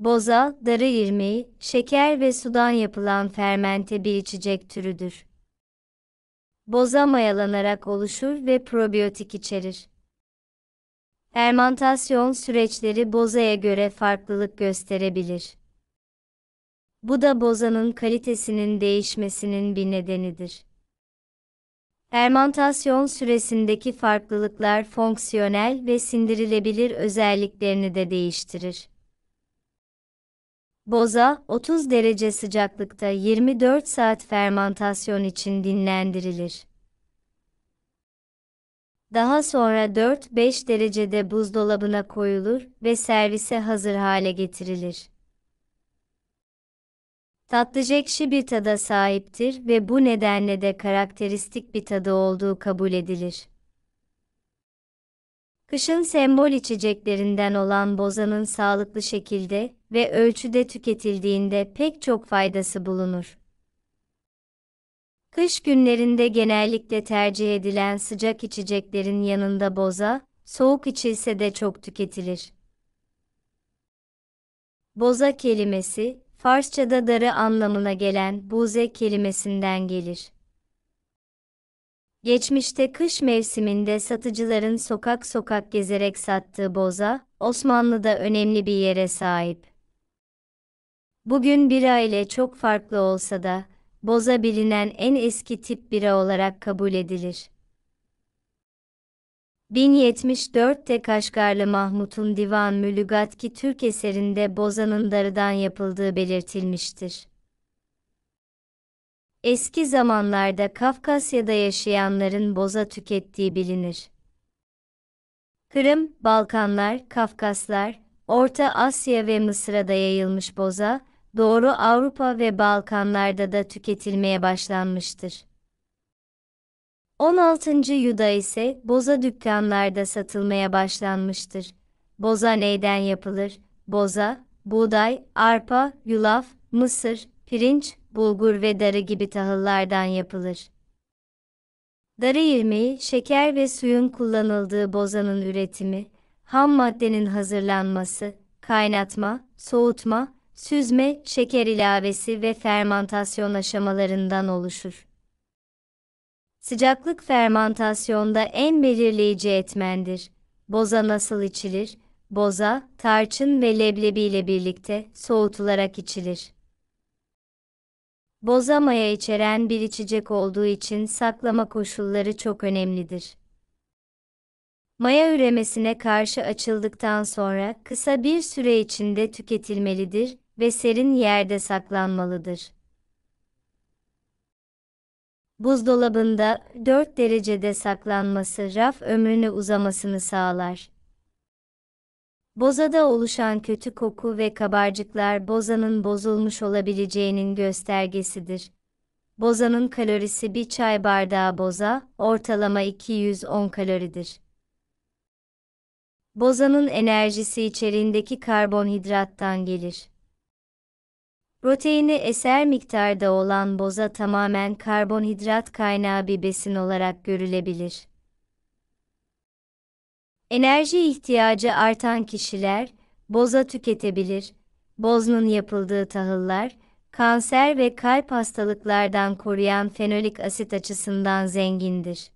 boza, darı irmiği, şeker ve sudan yapılan fermente bir içecek türüdür. Boza mayalanarak oluşur ve probiyotik içerir. Fermentasyon süreçleri bozaya göre farklılık gösterebilir. Bu da bozanın kalitesinin değişmesinin bir nedenidir. Fermentasyon süresindeki farklılıklar fonksiyonel ve sindirilebilir özelliklerini de değiştirir. Boza, 30 derece sıcaklıkta 24 saat fermantasyon için dinlendirilir. Daha sonra 4-5 derecede buzdolabına koyulur ve servise hazır hale getirilir. Tatlıcek ekşi bir tada sahiptir ve bu nedenle de karakteristik bir tadı olduğu kabul edilir. Kışın sembol içeceklerinden olan bozanın sağlıklı şekilde ve ölçüde tüketildiğinde pek çok faydası bulunur. Kış günlerinde genellikle tercih edilen sıcak içeceklerin yanında boza, soğuk içilse de çok tüketilir. Boza kelimesi, Farsçada darı anlamına gelen buze kelimesinden gelir. Geçmişte kış mevsiminde satıcıların sokak sokak gezerek sattığı boza, Osmanlı'da önemli bir yere sahip. Bugün bira ile çok farklı olsa da, boza bilinen en eski tip bira olarak kabul edilir. 1074'te Kaşgarlı Mahmut'un Divan Mülügatki Türk eserinde bozanın darıdan yapıldığı belirtilmiştir. Eski zamanlarda Kafkasya'da yaşayanların boza tükettiği bilinir. Kırım, Balkanlar, Kafkaslar, Orta Asya ve Mısır'a da yayılmış boza, Doğru Avrupa ve Balkanlarda da tüketilmeye başlanmıştır. 16. Yuda ise boza dükkanlarda satılmaya başlanmıştır. Boza neyden yapılır? Boza, buğday, arpa, yulaf, mısır, pirinç, bulgur ve darı gibi tahıllardan yapılır. Darı irmiği, şeker ve suyun kullanıldığı bozanın üretimi, ham maddenin hazırlanması, kaynatma, soğutma, süzme, şeker ilavesi ve fermantasyon aşamalarından oluşur. Sıcaklık fermantasyonda en belirleyici etmendir. Boza nasıl içilir? Boza, tarçın ve leblebi ile birlikte soğutularak içilir bozamaya içeren bir içecek olduğu için saklama koşulları çok önemlidir. Maya üremesine karşı açıldıktan sonra kısa bir süre içinde tüketilmelidir ve serin yerde saklanmalıdır. Buzdolabında 4 derecede saklanması raf ömrünü uzamasını sağlar. Bozada oluşan kötü koku ve kabarcıklar bozanın bozulmuş olabileceğinin göstergesidir. Bozanın kalorisi bir çay bardağı boza, ortalama 210 kaloridir. Bozanın enerjisi içerindeki karbonhidrattan gelir. Proteini eser miktarda olan boza tamamen karbonhidrat kaynağı bir besin olarak görülebilir. Enerji ihtiyacı artan kişiler boza tüketebilir. Boznun yapıldığı tahıllar kanser ve kalp hastalıklardan koruyan fenolik asit açısından zengindir.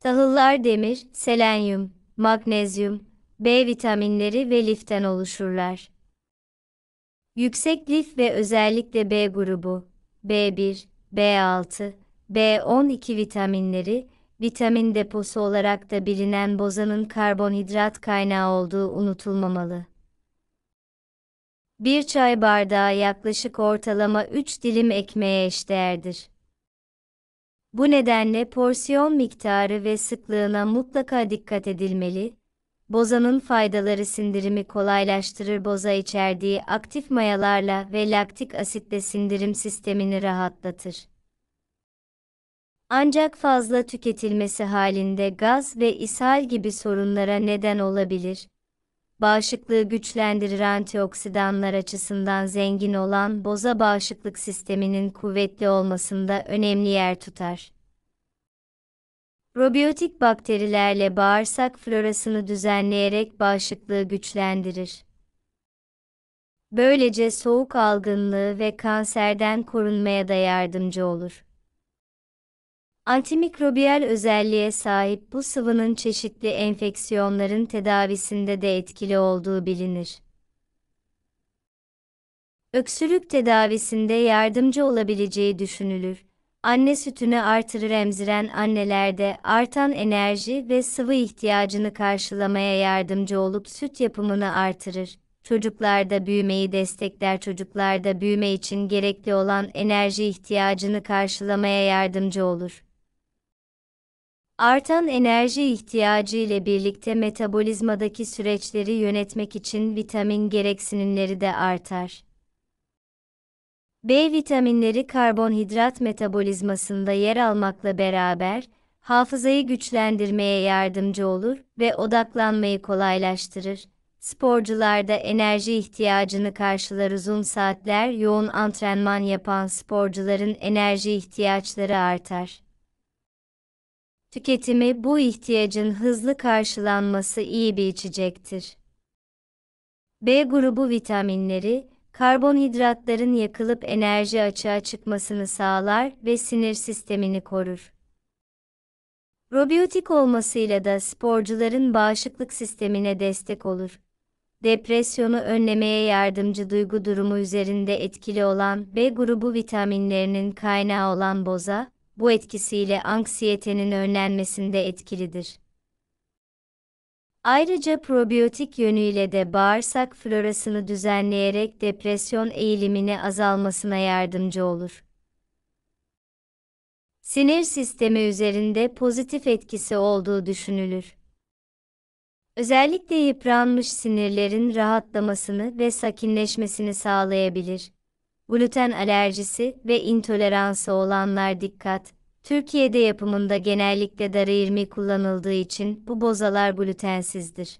Tahıllar demir, selenyum, magnezyum, B vitaminleri ve liften oluşurlar. Yüksek lif ve özellikle B grubu, B1, B6, B12 vitaminleri vitamin deposu olarak da bilinen bozanın karbonhidrat kaynağı olduğu unutulmamalı. Bir çay bardağı yaklaşık ortalama 3 dilim ekmeğe eşdeğerdir. Bu nedenle porsiyon miktarı ve sıklığına mutlaka dikkat edilmeli. Bozanın faydaları sindirimi kolaylaştırır. Boza içerdiği aktif mayalarla ve laktik asitle sindirim sistemini rahatlatır. Ancak fazla tüketilmesi halinde gaz ve ishal gibi sorunlara neden olabilir. Bağışıklığı güçlendirir antioksidanlar açısından zengin olan boza bağışıklık sisteminin kuvvetli olmasında önemli yer tutar. Probiyotik bakterilerle bağırsak florasını düzenleyerek bağışıklığı güçlendirir. Böylece soğuk algınlığı ve kanserden korunmaya da yardımcı olur. Antimikrobiyal özelliğe sahip bu sıvının çeşitli enfeksiyonların tedavisinde de etkili olduğu bilinir. Öksürük tedavisinde yardımcı olabileceği düşünülür. Anne sütünü artırır emziren annelerde artan enerji ve sıvı ihtiyacını karşılamaya yardımcı olup süt yapımını artırır. Çocuklarda büyümeyi destekler çocuklarda büyüme için gerekli olan enerji ihtiyacını karşılamaya yardımcı olur. Artan enerji ihtiyacı ile birlikte metabolizmadaki süreçleri yönetmek için vitamin gereksinimleri de artar. B vitaminleri karbonhidrat metabolizmasında yer almakla beraber hafızayı güçlendirmeye yardımcı olur ve odaklanmayı kolaylaştırır. Sporcularda enerji ihtiyacını karşılar uzun saatler yoğun antrenman yapan sporcuların enerji ihtiyaçları artar. Tüketimi bu ihtiyacın hızlı karşılanması iyi bir içecektir. B grubu vitaminleri, karbonhidratların yakılıp enerji açığa çıkmasını sağlar ve sinir sistemini korur. Probiyotik olmasıyla da sporcuların bağışıklık sistemine destek olur. Depresyonu önlemeye yardımcı duygu durumu üzerinde etkili olan B grubu vitaminlerinin kaynağı olan boza, bu etkisiyle anksiyetenin önlenmesinde etkilidir. Ayrıca probiyotik yönüyle de bağırsak florasını düzenleyerek depresyon eğilimini azalmasına yardımcı olur. Sinir sistemi üzerinde pozitif etkisi olduğu düşünülür. Özellikle yıpranmış sinirlerin rahatlamasını ve sakinleşmesini sağlayabilir gluten alerjisi ve intoleransı olanlar dikkat. Türkiye'de yapımında genellikle darı irmi kullanıldığı için bu bozalar glutensizdir.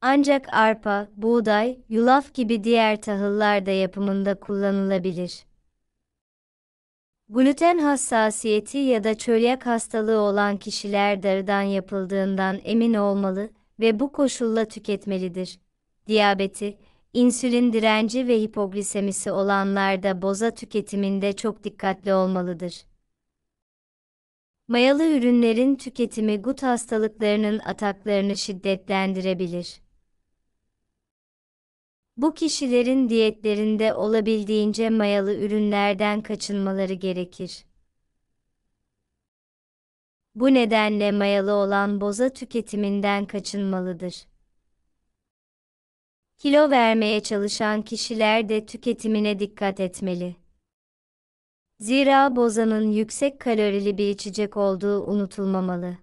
Ancak arpa, buğday, yulaf gibi diğer tahıllar da yapımında kullanılabilir. Gluten hassasiyeti ya da çölyak hastalığı olan kişiler darıdan yapıldığından emin olmalı ve bu koşulla tüketmelidir. Diyabeti, insülin direnci ve hipoglisemisi olanlarda boza tüketiminde çok dikkatli olmalıdır. Mayalı ürünlerin tüketimi gut hastalıklarının ataklarını şiddetlendirebilir. Bu kişilerin diyetlerinde olabildiğince mayalı ürünlerden kaçınmaları gerekir. Bu nedenle mayalı olan boza tüketiminden kaçınmalıdır. Kilo vermeye çalışan kişiler de tüketimine dikkat etmeli. Zira bozanın yüksek kalorili bir içecek olduğu unutulmamalı.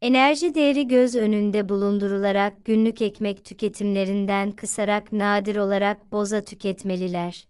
Enerji değeri göz önünde bulundurularak günlük ekmek tüketimlerinden kısarak nadir olarak boza tüketmeliler.